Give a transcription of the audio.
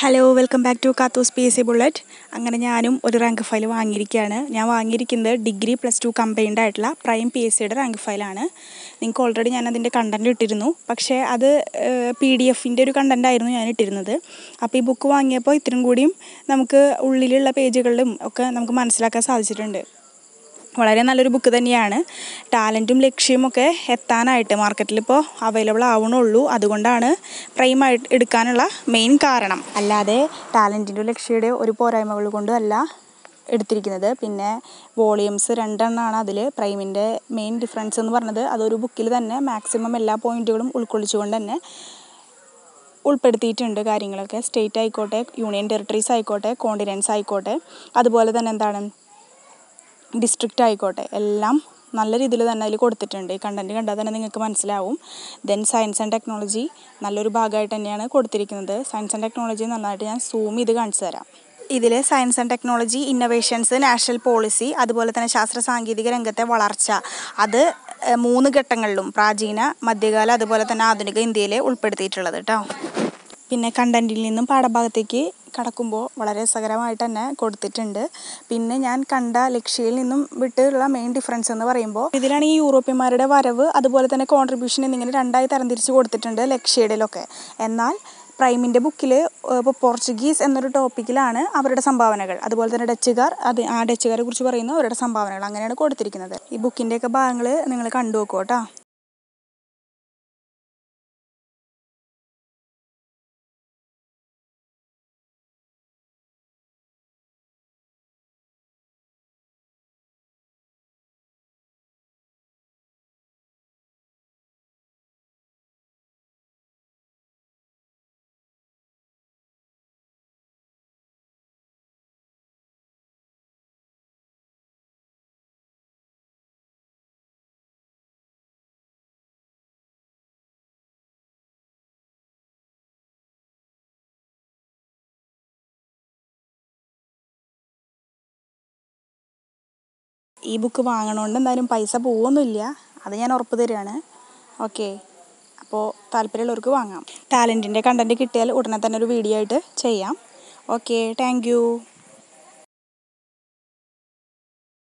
hello welcome back to കാത്തൂസ് P S C bullet അങ്ങനെ ഞാനും ഒരു റാങ്ക് ഫയൽ വാങ്ങിയിരിക്കുകയാണ് ഞാൻ വാങ്ങിയിരിക്കുന്നത് ഡിഗ്രി പ്ലസ് ടു കമ്പൈൻഡ് ആയിട്ടുള്ള പ്രൈം പി എസ് സിയുടെ റാങ്ക് ഫയലാണ് നിങ്ങൾക്ക് ഓൾറെഡി ഞാൻ അതിൻ്റെ കണ്ടൻറ് ഇട്ടിരുന്നു പക്ഷേ അത് പി ഡി എഫിൻ്റെ ഒരു കണ്ടൻ്റ് ആയിരുന്നു ഞാൻ ഇട്ടിരുന്നത് അപ്പോൾ ഈ ബുക്ക് വാങ്ങിയപ്പോൾ ഇത്രയും കൂടിയും നമുക്ക് ഉള്ളിലുള്ള പേജുകളിലും ഒക്കെ നമുക്ക് മനസ്സിലാക്കാൻ സാധിച്ചിട്ടുണ്ട് വളരെ നല്ലൊരു ബുക്ക് തന്നെയാണ് ടാലൻറ്റും ലക്ഷ്യമൊക്കെ എത്താനായിട്ട് മാർക്കറ്റിൽ ഇപ്പോൾ അവൈലബിൾ ആവണുള്ളൂ അതുകൊണ്ടാണ് പ്രൈമായിട്ട് എടുക്കാനുള്ള മെയിൻ കാരണം അല്ലാതെ ടാലൻറ്റിൻ്റെ ലക്ഷ്യയുടെ ഒരു പോരായ്മകൾ കൊണ്ടും അല്ല എടുത്തിരിക്കുന്നത് പിന്നെ വോളിയംസ് രണ്ടെണ്ണമാണ് അതിൽ പ്രൈമിൻ്റെ മെയിൻ ഡിഫറൻസ് എന്ന് പറഞ്ഞത് അതൊരു ബുക്കിൽ തന്നെ മാക്സിമം എല്ലാ പോയിന്റുകളും ഉൾക്കൊള്ളിച്ചുകൊണ്ട് തന്നെ ഉൾപ്പെടുത്തിയിട്ടുണ്ട് കാര്യങ്ങളൊക്കെ സ്റ്റേറ്റ് ആയിക്കോട്ടെ യൂണിയൻ ടെറിട്ടറീസ് ആയിക്കോട്ടെ കോണ്ടിനെൻസ് ആയിക്കോട്ടെ അതുപോലെ തന്നെ എന്താണ് ഡിസ്ട്രിക്റ്റ് ആയിക്കോട്ടെ എല്ലാം നല്ല രീതിയിൽ തന്നെ അതിൽ കൊടുത്തിട്ടുണ്ട് ഈ കണ്ടൻറ്റ് കണ്ടാൽ തന്നെ നിങ്ങൾക്ക് മനസ്സിലാവും ദെൻ സയൻസ് ആൻഡ് ടെക്നോളജി നല്ലൊരു ഭാഗമായിട്ട് തന്നെയാണ് കൊടുത്തിരിക്കുന്നത് സയൻസ് ആൻഡ് ടെക്നോളജി നന്നായിട്ട് ഞാൻ സൂം ചെയ്ത് കാണിച്ചു തരാം ഇതിൽ science and technology innovations national policy അതുപോലെ തന്നെ ശാസ്ത്ര സാങ്കേതിക രംഗത്തെ വളർച്ച അത് മൂന്ന് ഘട്ടങ്ങളിലും പ്രാചീന മധ്യകാല അതുപോലെ തന്നെ ആധുനിക ഇന്ത്യയിൽ ഉൾപ്പെടുത്തിയിട്ടുള്ളത് കേട്ടോ പിന്നെ കണ്ടൻറ്റിൽ നിന്നും പാഠഭാഗത്തേക്ക് കടക്കുമ്പോൾ വളരെ രസകരമായിട്ട് തന്നെ കൊടുത്തിട്ടുണ്ട് പിന്നെ ഞാൻ കണ്ട ലക്ഷ്യയിൽ നിന്നും വിട്ടുള്ള മെയിൻ ഡിഫറൻസ് എന്ന് പറയുമ്പോൾ ഇതിലാണ് ഈ യൂറോപ്യന്മാരുടെ വരവ് അതുപോലെ തന്നെ കോൺട്രിബ്യൂഷൻ എന്നിങ്ങനെ രണ്ടായി തരംതിരിച്ച് കൊടുത്തിട്ടുണ്ട് ലക്ഷ്യയുടെയിലൊക്കെ എന്നാൽ പ്രൈമിൻ്റെ ബുക്കിൽ ഇപ്പോൾ പോർച്ചുഗീസ് എന്നൊരു ടോപ്പിക്കിലാണ് അവരുടെ സംഭാവനകൾ അതുപോലെ തന്നെ ഡച്ചുകാർ അത് ആ ഡച്ചുകാരെ കുറിച്ച് പറയുന്നു അവരുടെ സംഭാവനകൾ അങ്ങനെയാണ് കൊടുത്തിരിക്കുന്നത് ഈ ബുക്കിൻ്റെയൊക്കെ ഭാഗങ്ങൾ നിങ്ങൾ കണ്ടു നോക്കൂ കേട്ടോ ഈ ബുക്ക് വാങ്ങണോണ്ട് എന്തായാലും പൈസ പോവുകയൊന്നുമില്ല അത് ഞാൻ ഉറപ്പ് തരികയാണ് ഓക്കെ അപ്പോൾ താല്പര്യമുള്ളവർക്ക് വാങ്ങാം ടാലൻറ്റിൻ്റെ കണ്ടൻറ്റ് കിട്ടിയാൽ ഉടനെ തന്നെ ഒരു വീഡിയോ ആയിട്ട് ചെയ്യാം ഓക്കെ താങ്ക് യു